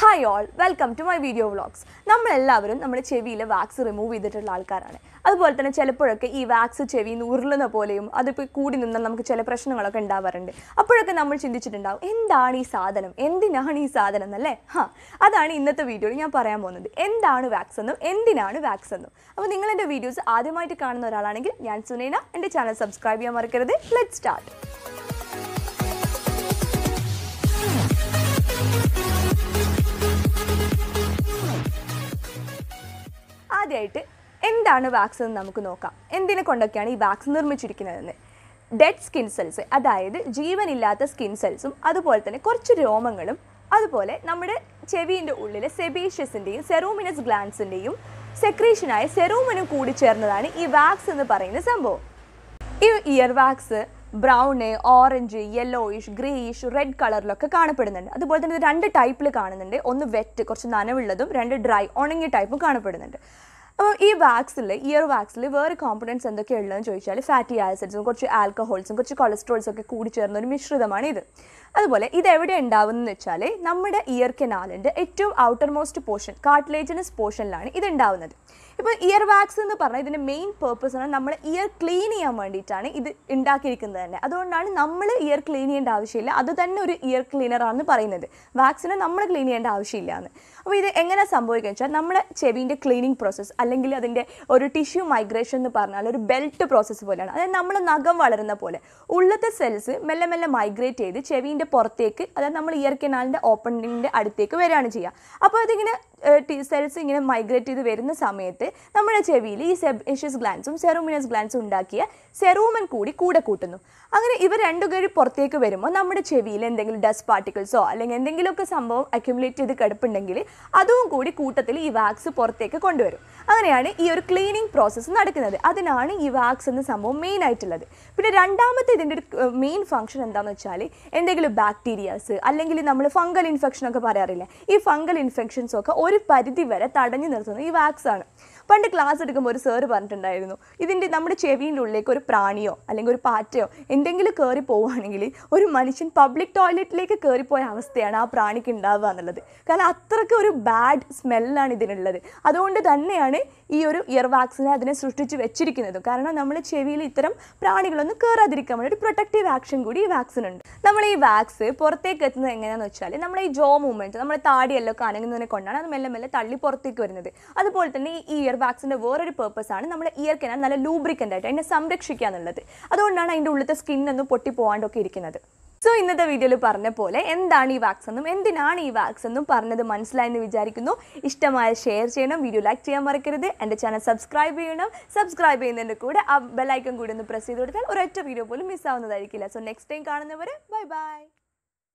hi all welcome to my video vlogs നമ്മളെല്ലാവരും നമ്മുടെ ചെവിയിൽ വാക്സ് റിമൂവ് ചെയ്തിട്ടുള്ള ആൾക്കാരാണ് അതുപോലെ തന്നെ ചിലപ്പോഴൊക്കെ ഈ വാക്സ് ചെവി ഉരുളുന്ന പോലെയും അതിപ്പോൾ കൂടി നിന്നാൽ നമുക്ക് ചില പ്രശ്നങ്ങളൊക്കെ ഉണ്ടാവാറുണ്ട് അപ്പോഴൊക്കെ നമ്മൾ ചിന്തിച്ചിട്ടുണ്ടാവും എന്താണ് ഈ സാധനം എന്തിനാണ് ഈ സാധനം എന്നല്ലേ ഹാ അതാണ് ഇന്നത്തെ വീഡിയോയിൽ ഞാൻ പറയാൻ പോകുന്നത് എന്താണ് വാക്സ് എന്നും എന്തിനാണ് വാക്സ് എന്നും അപ്പോൾ നിങ്ങൾ വീഡിയോസ് ആദ്യമായിട്ട് കാണുന്ന ഒരാളാണെങ്കിൽ ഞാൻ സുനൈന എൻ്റെ ചാനൽ സബ്സ്ക്രൈബ് ചെയ്യാൻ മറക്കരുത് ലെറ്റ് സ്റ്റാർട്ട് ആദ്യമായിട്ട് എന്താണ് വാക്സ് എന്ന് നമുക്ക് നോക്കാം എന്തിനെ കൊണ്ടൊക്കെയാണ് ഈ വാക്സ് നിർമ്മിച്ചിരിക്കുന്നതെന്ന് ഡെഡ് സ്കിൻ സെൽസ് അതായത് ജീവനില്ലാത്ത സ്കിൻ സെൽസും അതുപോലെ തന്നെ കുറച്ച് രോമങ്ങളും അതുപോലെ നമ്മുടെ ചെവിൻ്റെ ഉള്ളിലെ സെബീഷ്യസിൻ്റെയും സെറൂമിനസ് ഗ്ലാൻസിൻ്റെയും സെക്രീഷനായ സെറൂമിനും കൂടി ചേർന്നതാണ് ഈ വാക്സ് എന്ന് പറയുന്ന സംഭവം ഈ ear wax brown orange yellowish greyish red കളറിലൊക്കെ കാണപ്പെടുന്നുണ്ട് അതുപോലെ തന്നെ ഇത് രണ്ട് ടൈപ്പിൽ കാണുന്നുണ്ട് ഒന്ന് വെറ്റ് കുറച്ച് നനവുള്ളതും രണ്ട് ഡ്രൈ ഉണങ്ങിയ ടൈപ്പും കാണപ്പെടുന്നുണ്ട് അപ്പോൾ ഈ വാക്സിൽ ഇയർ വാക്സിൽ വേറെ കോമ്പണൻസ് എന്തൊക്കെയുള്ളതെന്ന് ചോദിച്ചാൽ ഫാറ്റി ആസിഡ്സും കുറച്ച് ആൽക്കഹോൾസും കുറച്ച് കൊളസ്ട്രോൾസും ഒക്കെ കൂടി ചേർന്ന ഒരു മിശ്രിതമാണ് ഇത് അതുപോലെ ഇത് എവിടെ ഉണ്ടാവുന്നതെന്ന് വെച്ചാൽ നമ്മുടെ ഇയർ കെനാലിൻ്റെ ഏറ്റവും ഔട്ടർ മോസ്റ്റ് പോർഷൻ കാർട്ടിലേജനസ് പോർഷനിലാണ് ഇത് ഉണ്ടാവുന്നത് ഇപ്പോൾ ഇയർ വാക്സ് എന്ന് പറഞ്ഞാൽ ഇതിൻ്റെ മെയിൻ പർപ്പസ് ആണ് നമ്മൾ ഇയർ ക്ലീൻ ചെയ്യാൻ വേണ്ടിയിട്ടാണ് ഇത് ഉണ്ടാക്കിയിരിക്കുന്നത് തന്നെ അതുകൊണ്ടാണ് നമ്മൾ ഇയർ ക്ലീൻ ചെയ്യേണ്ട ആവശ്യമില്ല അത് തന്നെ ഒരു ഇയർ ക്ലീനറാണെന്ന് പറയുന്നത് വാക്സിനെ നമ്മൾ ക്ലീൻ ചെയ്യേണ്ട ആവശ്യമില്ല എന്ന് അപ്പോൾ ഇത് എങ്ങനെ സംഭവിക്കുക വെച്ചാൽ നമ്മുടെ ചെവിൻ്റെ ക്ലീനിങ് പ്രോസസ്സ് അല്ലെങ്കിൽ അതിൻ്റെ ഒരു ടിഷ്യൂ മൈഗ്രേഷൻ എന്ന് പറഞ്ഞാൽ ഒരു ബെൽറ്റ് പ്രോസസ്സ് പോലെയാണ് അതായത് നമ്മൾ നഖം വളരുന്ന പോലെ ഉള്ളത്തെ സെൽസ് മെല്ലെ മെല്ലെ മൈഗ്രേറ്റ് ചെയ്ത് ചെവിൻ്റെ ഇയറിൻ്റെ പുറത്തേക്ക് അതായത് നമ്മൾ ഇയർ കെനാലിൻ്റെ ഓപ്പണിൻ്റെ അടുത്തേക്ക് വരികയാണ് ചെയ്യുക അപ്പോൾ അതിങ്ങനെ ടി സെൽസ് ഇങ്ങനെ മൈഗ്രേറ്റ് ചെയ്ത് വരുന്ന സമയത്ത് നമ്മുടെ ചെവിയിൽ ഈ സെബേഷ്യസ് ഗ്ലാൻസും സെറൂമിനസ് ഗ്ലാൻസും ഉണ്ടാക്കിയ സെറൂമൻ കൂടി കൂടെ കൂട്ടുന്നു അങ്ങനെ ഇവർ രണ്ടു പേര് പുറത്തേക്ക് വരുമ്പോൾ നമ്മുടെ ചെവിയിൽ എന്തെങ്കിലും ഡസ്റ്റ് പാർട്ടിക്കിൾസോ അല്ലെങ്കിൽ എന്തെങ്കിലുമൊക്കെ സംഭവം അക്യുമുലേറ്റ് ചെയ്ത് കിടപ്പുണ്ടെങ്കിൽ അതും കൂടി കൂട്ടത്തിൽ ഈ വാക്സ് പുറത്തേക്ക് കൊണ്ടുവരും അങ്ങനെയാണ് ഈ ഒരു ക്ലീനിങ് പ്രോസസ്സ് നടക്കുന്നത് അതിനാണ് ഈ വാക്സ് എന്ന സംഭവം മെയിൻ ആയിട്ടുള്ളത് പിന്നെ രണ്ടാമത്തെ ഇതിൻ്റെ ഒരു മെയിൻ ഫംഗ്ഷൻ എന്താണെന്ന് വെച്ചാൽ എന്തെങ്കിലും ബാക്ടീരിയാസ് അല്ലെങ്കിൽ നമ്മൾ ഫംഗൽ ഇൻഫെക്ഷൻ ഒക്കെ പറയാറില്ലേ ഈ ഫംഗൽ ഇൻഫെക്ഷൻസ് ഒക്കെ ഒരു പരിധി വരെ തടഞ്ഞു നിർത്തുന്നത് ഈ വാക്സ് ആണ് പണ്ട് ക്ലാസ് എടുക്കുമ്പോൾ ഒരു സാറ് പറഞ്ഞിട്ടുണ്ടായിരുന്നു ഇതിൻ്റെ നമ്മുടെ ചെവിൻ്റെ ഉള്ളിലേക്ക് ഒരു പ്രാണിയോ അല്ലെങ്കിൽ ഒരു പാറ്റയോ എന്തെങ്കിലും കയറി പോവുകയാണെങ്കിൽ ഒരു മനുഷ്യൻ പബ്ലിക് ടോയ്ലറ്റിലേക്ക് കയറിപ്പോയ അവസ്ഥയാണ് ആ പ്രാണിക്ക് ഉണ്ടാവുക എന്നുള്ളത് കാരണം അത്രയ്ക്ക് ഒരു ബാഡ് സ്മെല്ലാണ് ഇതിനുള്ളത് അതുകൊണ്ട് തന്നെയാണ് ഈ ഒരു ഇയർ വാക്സിനെ അതിനെ സൃഷ്ടിച്ച് വെച്ചിരിക്കുന്നത് കാരണം നമ്മൾ ചെവിയിൽ ഇത്തരം പ്രാണികളൊന്നും കയറാതിരിക്കാൻ വേണ്ടി ഒരു പ്രൊട്ടക്റ്റീവ് ആക്ഷൻ കൂടി ഈ വാക്സിൻ ഉണ്ട് നമ്മൾ ഈ വാക്സ് പുറത്തേക്ക് എത്തുന്നത് എങ്ങനെയാണെന്ന് വെച്ചാൽ നമ്മുടെ ഈ ജോ മൂവ്മെൻറ്റ് നമ്മുടെ താടിയെല്ലാം കനങ്ങുന്നതിനെ കൊണ്ടാണ് അത് മെല്ലെ മെല്ലെ തള്ളി പുറത്തേക്ക് വരുന്നത് അതുപോലെ തന്നെ ഈ ഇയർ ഒരു വാക്സിൻ്റെ വേറൊരു പർപ്പസ് ആണ് നമ്മൾ ഇയർ കനാൽ നല്ല ലൂബ്രിക്കൻ്റ് ആയിട്ട് അതിനെ സംരക്ഷിക്കുക എന്നുള്ളത് അതുകൊണ്ടാണ് അതിൻ്റെ ഉള്ളിലത്തെ ഒന്ന് പൊട്ടി പോകാണ്ടൊക്കെ ഇരിക്കുന്നത് സോ ഇന്നത്തെ വീഡിയോയിൽ പറഞ്ഞ പോലെ എന്താണ് ഈ വാക്സ് എന്നും എന്തിനാണ് ഈ വാക്സ് എന്നും പറഞ്ഞത് മനസ്സിലായെന്ന് വിചാരിക്കുന്നു ഇഷ്ടമായ ഷെയർ ചെയ്യണം വീഡിയോ ലൈക്ക് ചെയ്യാൻ മറക്കരുത് എൻ്റെ ചാനൽ സബ്സ്ക്രൈബ് ചെയ്യണം സബ്സ്ക്രൈബ് ചെയ്യുന്നതിൻ്റെ കൂടെ ആ ഐക്കൺ കൂടി ഒന്ന് പ്രസ് ചെയ്ത് കൊടുത്താൽ ഒരൊറ്റ വീഡിയോ പോലും മിസ്സാവുന്നതായിരിക്കില്ല സോ നെക്സ്റ്റ് ടൈം കാണുന്നവരെ ബൈ ബൈ